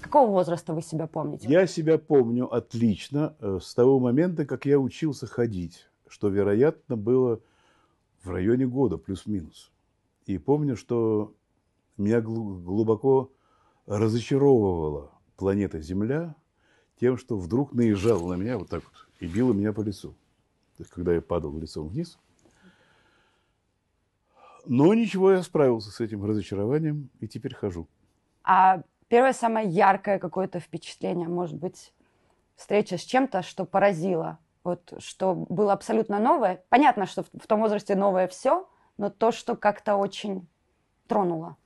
какого возраста вы себя помните? Я себя помню отлично э, с того момента, как я учился ходить, что, вероятно, было в районе года плюс-минус. И помню, что меня глубоко разочаровывала планета Земля тем, что вдруг наезжала на меня вот так вот и била меня по лицу. То есть, когда я падал лицом вниз. Но ничего, я справился с этим разочарованием и теперь хожу. А Первое самое яркое какое-то впечатление, может быть, встреча с чем-то, что поразило, вот что было абсолютно новое. Понятно, что в, в том возрасте новое все, но то, что как-то очень тронуло.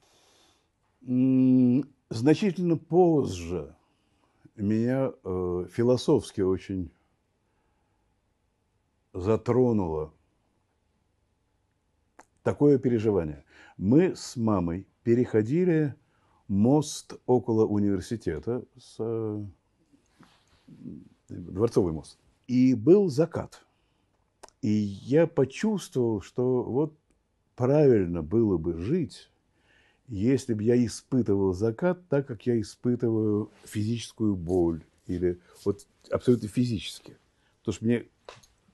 Значительно позже меня э, философски очень затронуло такое переживание. Мы с мамой переходили мост около университета, с, э, дворцовый мост. И был закат. И я почувствовал, что вот правильно было бы жить, если бы я испытывал закат так, как я испытываю физическую боль или вот абсолютно физически. Потому что мне,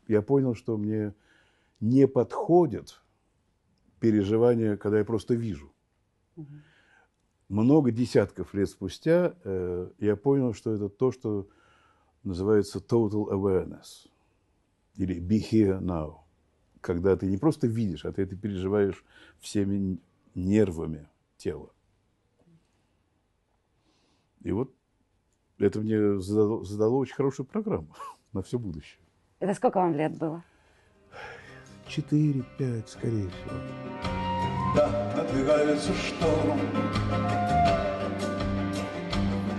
я понял, что мне не подходит переживание, когда я просто вижу. Угу много десятков лет спустя э, я понял, что это то, что называется total awareness или be here now, когда ты не просто видишь, а ты это переживаешь всеми нервами тела. И вот это мне задало, задало очень хорошую программу на все будущее. Это сколько вам лет было? Четыре, пять, скорее всего надвигается шторм.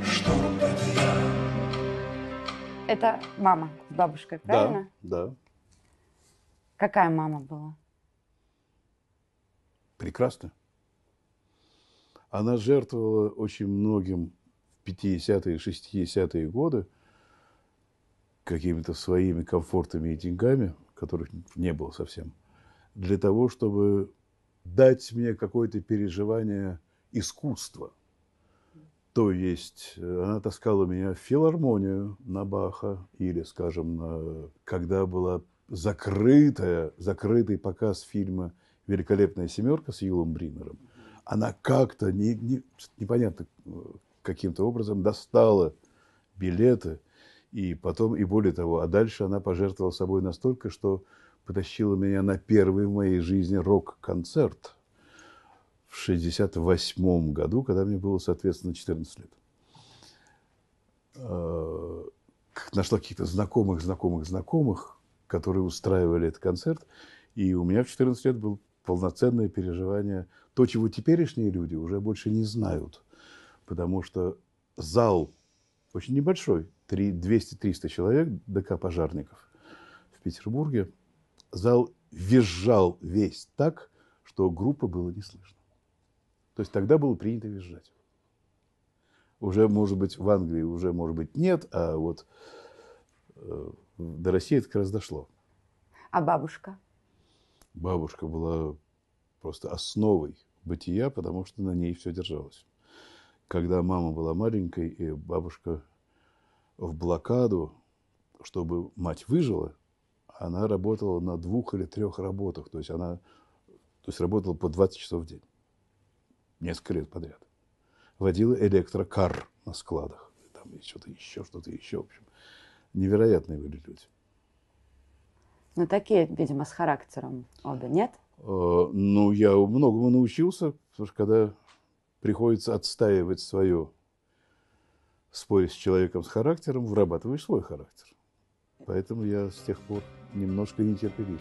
Шторм — это я. Это мама с бабушкой, правильно? Да, да. Какая мама была? Прекрасно. Она жертвовала очень многим в 50-е, 60-е годы какими-то своими комфортами и деньгами, которых не было совсем, для того, чтобы дать мне какое-то переживание искусства. То есть э, она таскала меня в филармонию на Баха или, скажем, на, когда была закрытая, закрытый показ фильма «Великолепная семерка» с Юлом Бринером, она как-то, не, не, непонятно, э, каким-то образом достала билеты, и потом, и более того, а дальше она пожертвовала собой настолько, что потащила меня на первый в моей жизни рок-концерт в 68 году, когда мне было, соответственно, 14 лет. Э, нашла каких-то знакомых, знакомых, знакомых, которые устраивали этот концерт. И у меня в 14 лет было полноценное переживание. То, чего теперешние люди уже больше не знают. Потому что зал очень небольшой, 200-300 человек, ДК пожарников в Петербурге – зал визжал весь так, что группы было не слышно. То есть тогда было принято визжать. Уже, может быть, в Англии уже, может быть, нет, а вот э, до России это как раз дошло. А бабушка? Бабушка была просто основой бытия, потому что на ней все держалось. Когда мама была маленькой, и бабушка в блокаду, чтобы мать выжила, она работала на двух или трех работах. То есть она то есть работала по 20 часов в день. Несколько лет подряд. Водила электрокар на складах. Там что-то еще, что-то еще. В общем, невероятные были люди. Ну, такие, видимо, с характером обе, нет? Э, ну, я многому научился, потому что когда приходится отстаивать свое спорить с человеком с характером, вырабатываешь свой характер. Поэтому я с тех пор немножко нетерпелив.